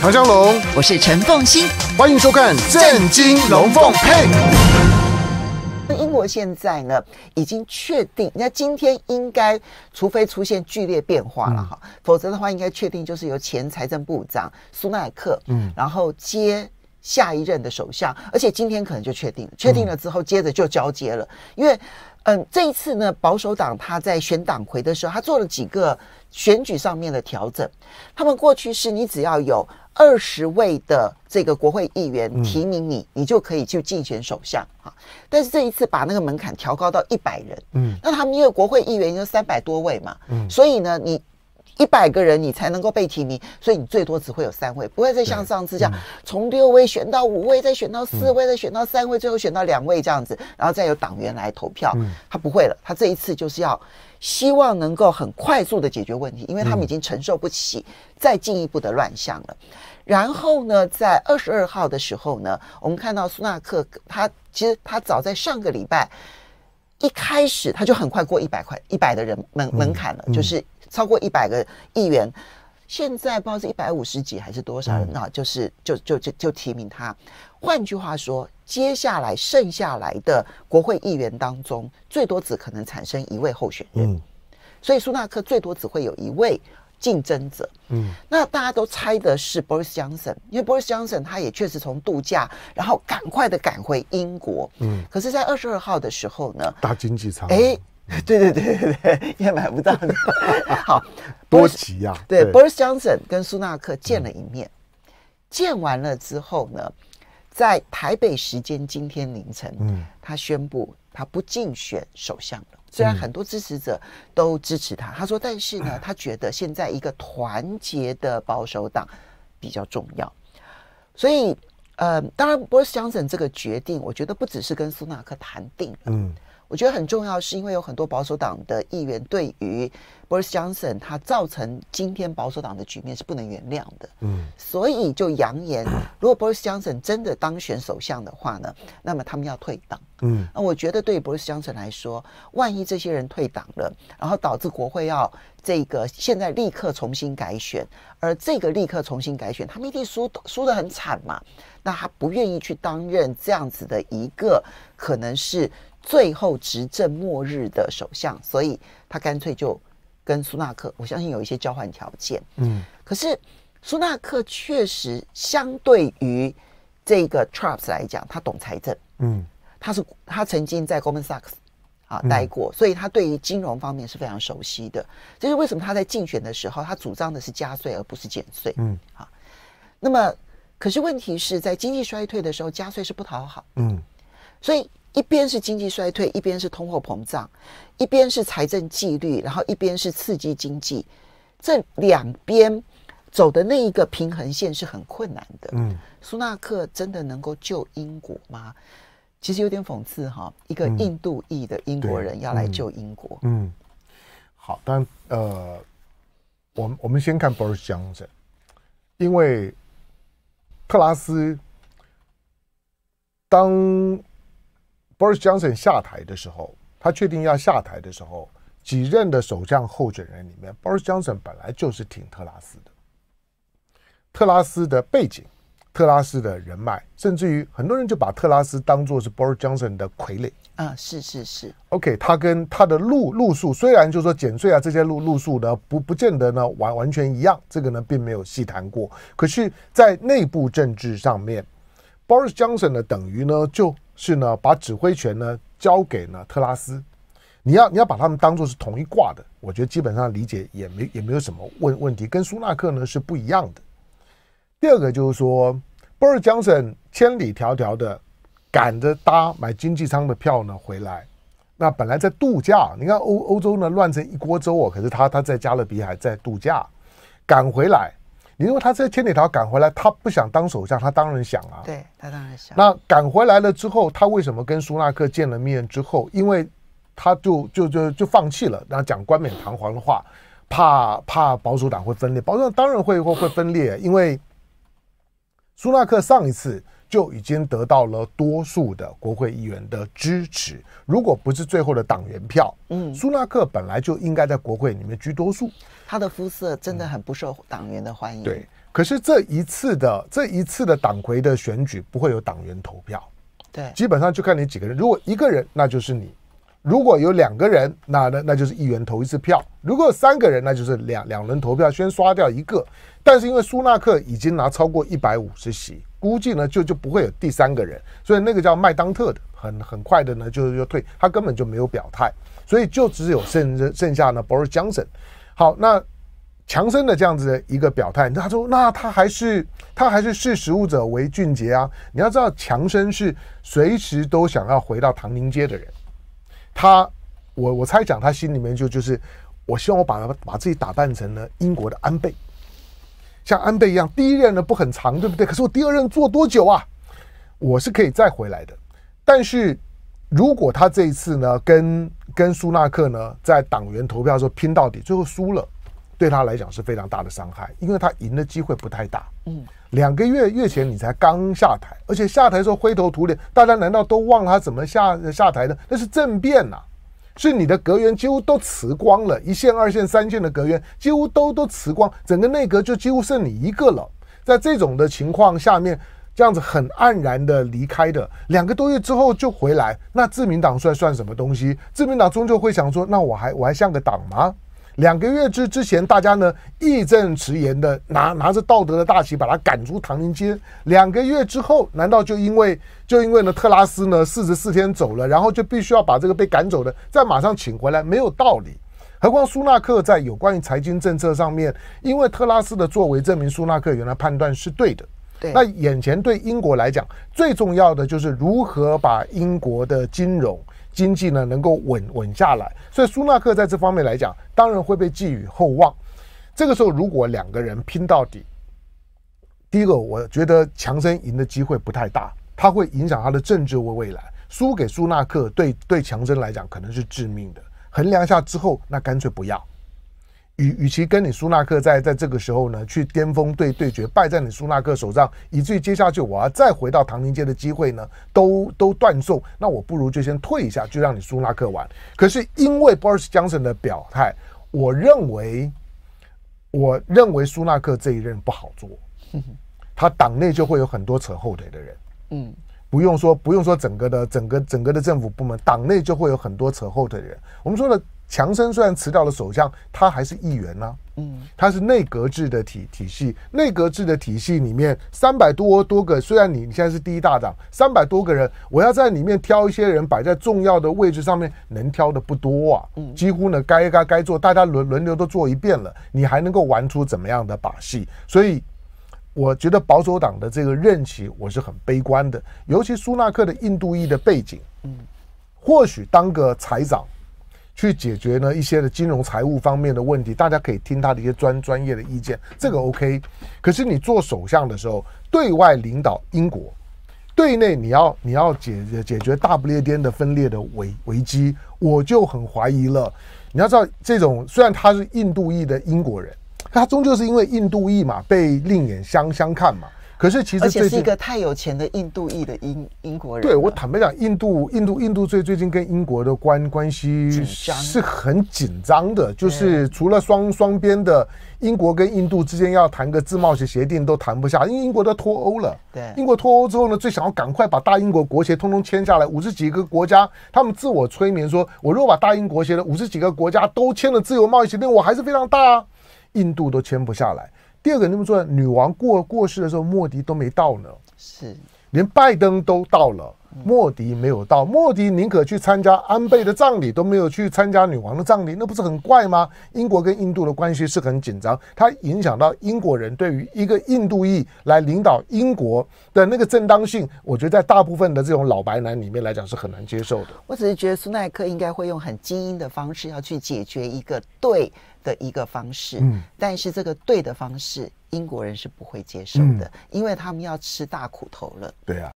唐江龙，我是陈凤欣，欢迎收看《正惊龙凤配》。英国现在呢，已经确定，那今天应该，除非出现剧烈变化了哈，否则的话应该确定就是由前财政部长苏耐克，嗯，然后接下一任的首相，而且今天可能就确定，确定了之后接着就交接了。因为，嗯，这一次呢，保守党他在选党魁的时候，他做了几个选举上面的调整。他们过去是你只要有。二十位的这个国会议员提名你，你就可以去竞选首相啊。但是这一次把那个门槛调高到一百人，嗯，那他们因为国会议员有三百多位嘛，嗯，所以呢，你一百个人你才能够被提名，所以你最多只会有三位，不会再像上次这样从六位选到五位，再选到四位，再选到三位，最后选到两位这样子，然后再有党员来投票，他不会了，他这一次就是要。希望能够很快速的解决问题，因为他们已经承受不起再进一步的乱象了。然后呢，在二十二号的时候呢，我们看到苏纳克，他其实他早在上个礼拜一开始，他就很快过一百块一百的人门门槛了，就是超过一百个议员。现在不知道是一百五十几还是多少人啊，就是就就就就提名他。换句话说，接下来剩下来的国会议员当中，最多只可能产生一位候选人。嗯，所以苏纳克最多只会有一位竞争者。嗯，那大家都猜的是 Boris Johnson，因为 Boris Johnson 他也确实从度假，然后赶快的赶回英国。嗯，可是，在二十二号的时候呢，搭经济舱。哎。对对对对对，也买不到。好，多急呀！对，Boris Johnson 跟苏纳克见了一面，见完了之后呢，在台北时间今天凌晨，嗯，他宣布他不竞选首相了。虽然很多支持者都支持他，他说，但是呢，他觉得现在一个团结的保守党比较重要。所以，呃，当然，Boris Johnson 这个决定，我觉得不只是跟苏纳克谈定了。嗯。我觉得很重要，是因为有很多保守党的议员对于 Boris Johnson 他造成今天保守党的局面是不能原谅的，嗯，所以就扬言，如果 Boris Johnson 真的当选首相的话呢，那么他们要退党，嗯，那我觉得对 Boris Johnson 来说，万一这些人退党了，然后导致国会要这个现在立刻重新改选，而这个立刻重新改选，他们一定输输的很惨嘛，那他不愿意去担任这样子的一个可能是。最后执政末日的首相，所以他干脆就跟苏纳克，我相信有一些交换条件。嗯，可是苏纳克确实相对于这个 t r u p s 来讲，他懂财政。嗯，他是他曾经在 g o d m a n sachs 啊待过，所以他对于金融方面是非常熟悉的。这是为什么他在竞选的时候，他主张的是加税而不是减税。嗯，好。那么，可是问题是在经济衰退的时候，加税是不讨好。嗯，所以。一边是经济衰退，一边是通货膨胀，一边是财政纪律，然后一边是刺激经济，这两边走的那一个平衡线是很困难的。嗯，苏纳克真的能够救英国吗？其实有点讽刺哈，一个印度裔的英国人要来救英国。嗯，好，但呃，我们我们先看 o 里斯· s 翰逊，因为特拉斯当。Boris Johnson 下台的时候，他确定要下台的时候，几任的首相候选人里面，b o Johnson r i s 本来就是挺特拉斯的。特拉斯的背景、特拉斯的人脉，甚至于很多人就把特拉斯当做是 Boris Johnson 的傀儡。啊，是是是。OK，他跟他的路路数，虽然就说减税啊这些路路数呢，不不见得呢完完全一样，这个呢并没有细谈过。可是，在内部政治上面，Boris Johnson 呢等于呢就。是呢，把指挥权呢交给呢特拉斯，你要你要把他们当做是同一挂的，我觉得基本上理解也没也没有什么问问题，跟苏纳克呢是不一样的。第二个就是说，波尔·江森千里迢迢的赶着搭买经济舱的票呢回来，那本来在度假，你看欧欧洲呢乱成一锅粥哦，可是他他在加勒比海在度假，赶回来。因为他在千迢迢赶回来，他不想当首相，他当然想啊。对他当然想。那赶回来了之后，他为什么跟苏纳克见了面之后，因为他就就就就放弃了，然后讲冠冕堂皇的话，怕怕保守党会分裂，保守党当然会会会分裂，因为苏纳克上一次。就已经得到了多数的国会议员的支持。如果不是最后的党员票，嗯，苏纳克本来就应该在国会里面居多数。他的肤色真的很不受党员的欢迎。对，可是这一次的这一次的党魁的选举不会有党员投票。对，基本上就看你几个人。如果一个人，那就是你。如果有两个人，那那那就是一元投一次票；如果有三个人，那就是两两轮投票，先刷掉一个。但是因为苏纳克已经拿超过一百五十席，估计呢就就不会有第三个人，所以那个叫麦当特的很很快的呢就就退，他根本就没有表态，所以就只有剩剩下呢 Johnson。好，那强森的这样子的一个表态，他说那他还是他还是视实务者为俊杰啊！你要知道，强森是随时都想要回到唐宁街的人。他，我我猜想他心里面就就是，我希望我把把自己打扮成了英国的安倍，像安倍一样，第一任呢不很长，对不对？可是我第二任做多久啊？我是可以再回来的。但是，如果他这一次呢，跟跟苏纳克呢，在党员投票时候拼到底，最后输了。对他来讲是非常大的伤害，因为他赢的机会不太大。嗯，两个月月前你才刚下台，而且下台时候灰头土脸，大家难道都忘了他怎么下下台的？那是政变呐，是你的阁员几乎都辞光了，一线、二线、三线的阁员几乎都都辞光，整个内阁就几乎剩你一个了。在这种的情况下面，这样子很黯然的离开的，两个多月之后就回来，那自民党算算什么东西？自民党终究会想说，那我还我还像个党吗？两个月之之前，大家呢义正辞严的拿拿着道德的大旗把他赶出唐宁街。两个月之后，难道就因为就因为呢特拉斯呢四十四天走了，然后就必须要把这个被赶走的再马上请回来？没有道理。何况苏纳克在有关于财经政策上面，因为特拉斯的作为证明苏纳克原来判断是对的。那眼前对英国来讲最重要的就是如何把英国的金融。经济呢能够稳稳下来，所以苏纳克在这方面来讲，当然会被寄予厚望。这个时候如果两个人拼到底，第一个我觉得强森赢的机会不太大，他会影响他的政治未来。输给苏纳克对对强森来讲可能是致命的。衡量下之后，那干脆不要。与与其跟你苏纳克在在这个时候呢去巅峰对对决，败在你苏纳克手上，以至于接下去我要再回到唐宁街的机会呢，都都断送。那我不如就先退一下，就让你苏纳克玩。可是因为 h 尔斯 o n 的表态，我认为，我认为苏纳克这一任不好做，他党内就会有很多扯后腿的人。嗯，不用说不用说，整个的整个整个的政府部门，党内就会有很多扯后腿的人。我们说的。强生虽然辞掉了首相，他还是议员呢。嗯，他是内阁制的体体系，内阁制的体系里面三百多多个，虽然你现在是第一大党，三百多个人，我要在里面挑一些人摆在重要的位置上面，能挑的不多啊。嗯，几乎呢该该该做，大家轮轮流都做一遍了，你还能够玩出怎么样的把戏？所以，我觉得保守党的这个任期我是很悲观的，尤其苏纳克的印度裔的背景，嗯，或许当个财长。去解决呢一些的金融财务方面的问题，大家可以听他的一些专专业的意见，这个 OK。可是你做首相的时候，对外领导英国，对内你要你要解解决大不列颠的分裂的危危机，我就很怀疑了。你要知道，这种虽然他是印度裔的英国人，他终究是因为印度裔嘛，被另眼相相看嘛。可是其实，而且是一个太有钱的印度裔的英英国人。对我坦白讲，印度、印度、印度最最近跟英国的关关系是很紧张的，就是除了双双边的英国跟印度之间要谈个自贸协协定都谈不下，因为英国都脱欧了。对，英国脱欧之后呢，最想要赶快把大英国国协通通签下来，五十几个国家，他们自我催眠说，我如果把大英国协的五十几个国家都签了自由贸易协定，我还是非常大。印度都签不下来。第二个，那么说，女王过过世的时候，莫迪都没到呢，是，连拜登都到了。莫迪没有到，莫迪宁可去参加安倍的葬礼，都没有去参加女王的葬礼，那不是很怪吗？英国跟印度的关系是很紧张，它影响到英国人对于一个印度裔来领导英国的那个正当性，我觉得在大部分的这种老白男里面来讲是很难接受的。我只是觉得苏耐克应该会用很精英的方式要去解决一个对的一个方式，嗯，但是这个对的方式英国人是不会接受的，因为他们要吃大苦头了。对啊。